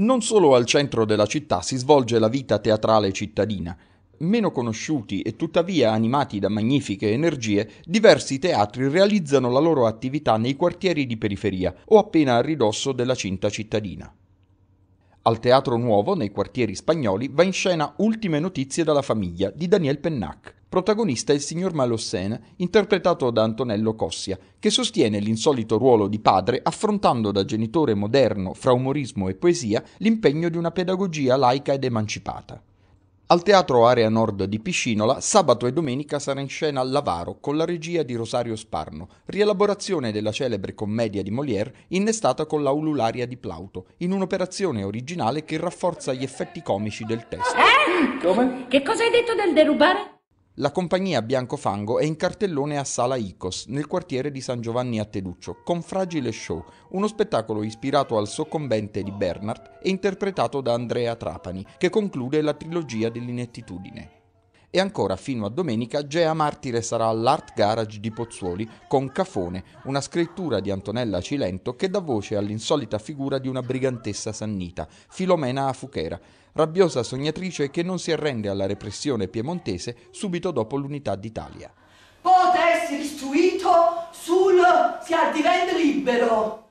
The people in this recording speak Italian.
Non solo al centro della città si svolge la vita teatrale cittadina. Meno conosciuti e tuttavia animati da magnifiche energie, diversi teatri realizzano la loro attività nei quartieri di periferia o appena a ridosso della cinta cittadina. Al Teatro Nuovo, nei quartieri spagnoli, va in scena Ultime notizie dalla famiglia di Daniel Pennac, Protagonista è il signor Malossène, interpretato da Antonello Cossia, che sostiene l'insolito ruolo di padre affrontando da genitore moderno, fra umorismo e poesia, l'impegno di una pedagogia laica ed emancipata. Al Teatro Area Nord di Piscinola, sabato e domenica sarà in scena L'Avaro con la regia di Rosario Sparno, rielaborazione della celebre commedia di Molière innestata con la ulularia di Plauto, in un'operazione originale che rafforza gli effetti comici del testo. Eh? Come? Che cosa hai detto del derubare? La compagnia Biancofango è in cartellone a Sala Icos, nel quartiere di San Giovanni a Teduccio, con Fragile Show, uno spettacolo ispirato al soccombente di Bernard e interpretato da Andrea Trapani, che conclude la trilogia dell'inettitudine. E ancora fino a domenica Gea Martire sarà all'Art Garage di Pozzuoli con Cafone, una scrittura di Antonella Cilento che dà voce all'insolita figura di una brigantessa sannita, Filomena Afuchera, rabbiosa sognatrice che non si arrende alla repressione piemontese subito dopo l'unità d'Italia. Potessi istruito sul si diventa libero.